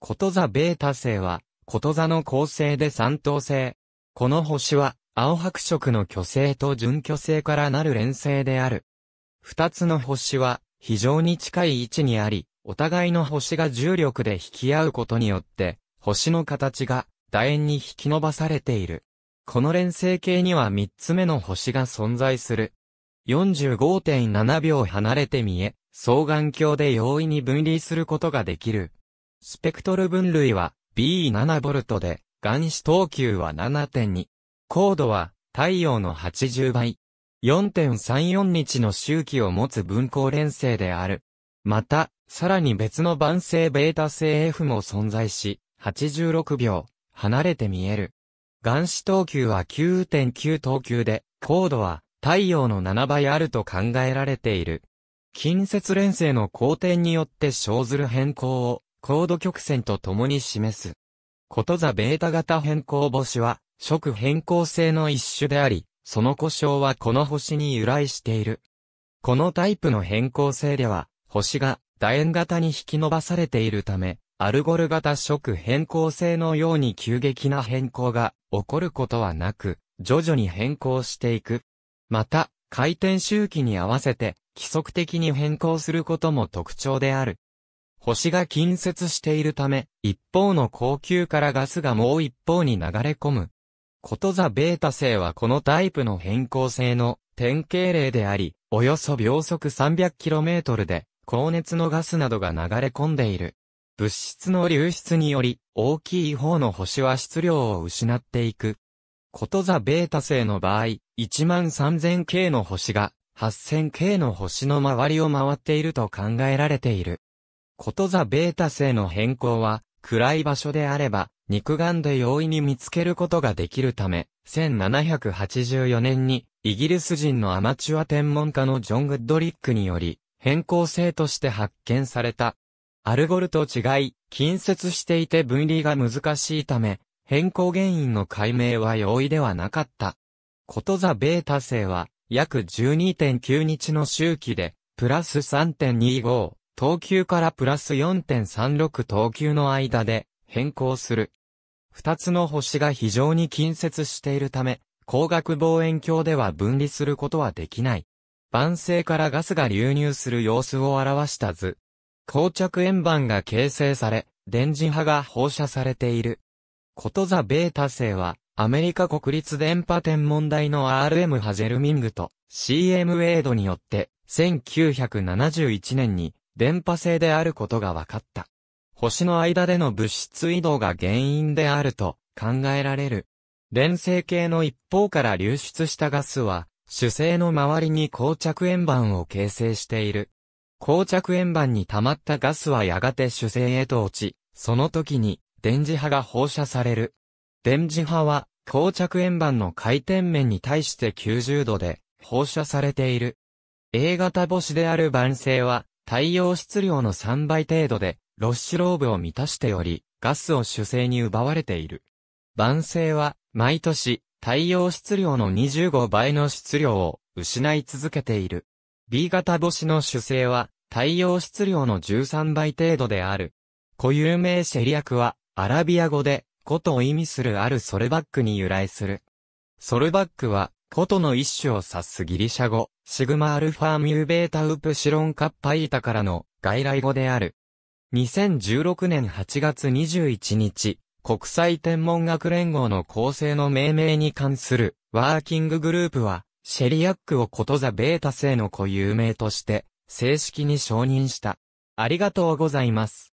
こと座ベータ星は、こと座の恒星で三等星。この星は、青白色の巨星と準巨星からなる連星である。二つの星は、非常に近い位置にあり、お互いの星が重力で引き合うことによって、星の形が、楕円に引き伸ばされている。この連星系には三つ目の星が存在する。45.7秒離れて見え、双眼鏡で容易に分離することができる。スペクトル分類は B7V で、眼視等級は7.2。高度は太陽の80倍。4.34日の周期を持つ分光連星である。また、さらに別の晩星ベータ星 F も存在し、86秒、離れて見える。眼視等級は9.9等級で、高度は太陽の7倍あると考えられている。近接連星の光点によって生ずる変更を高度曲線と共に示す。ことざベータ型変更星は、色変更性の一種であり、その故障はこの星に由来している。このタイプの変更性では、星が楕円型に引き伸ばされているため、アルゴル型色変更性のように急激な変更が起こることはなく、徐々に変更していく。また、回転周期に合わせて規則的に変更することも特徴である。星が近接しているため、一方の高級からガスがもう一方に流れ込む。ことザベータ星はこのタイプの変更性の典型例であり、およそ秒速 300km で高熱のガスなどが流れ込んでいる。物質の流出により、大きい方の星は質量を失っていく。ことザベータ星の場合、13000K の星が 8000K の星の周りを回っていると考えられている。ことざベータ性の変更は、暗い場所であれば、肉眼で容易に見つけることができるため、1784年に、イギリス人のアマチュア天文家のジョン・グッドリックにより、変更性として発見された。アルゴルと違い、近接していて分離が難しいため、変更原因の解明は容易ではなかった。ことざベータ星は、約12.9日の周期で、プラス3.25、等級からプラス4.36等級の間で変更する。二つの星が非常に近接しているため、光学望遠鏡では分離することはできない。晩星からガスが流入する様子を表した図。膠着円盤が形成され、電磁波が放射されている。ことザ・ベータ星は、アメリカ国立電波天文台の RM ハジェルミングと CM ウェドによって、1971年に電波性であることが分かった。星の間での物質移動が原因であると考えられる。連星系の一方から流出したガスは、主星の周りに膠着円盤を形成している。膠着円盤に溜まったガスはやがて主星へと落ち、その時に電磁波が放射される。電磁波は膠着円盤の回転面に対して90度で放射されている。A 型星である晩星は太陽質量の3倍程度で、ロッシュローブを満たしており、ガスを主星に奪われている。晩星は、毎年、太陽質量の25倍の質量を失い続けている。B 型星の主星は、太陽質量の13倍程度である。固有名シェリアクは、アラビア語で、ことを意味するあるソルバックに由来する。ソルバックは、ことの一種を指すギリシャ語、シグマアルファミューベータウプシロンカッパイタからの外来語である。2016年8月21日、国際天文学連合の構成の命名に関するワーキンググループは、シェリアックをことザベータ製の固有名として、正式に承認した。ありがとうございます。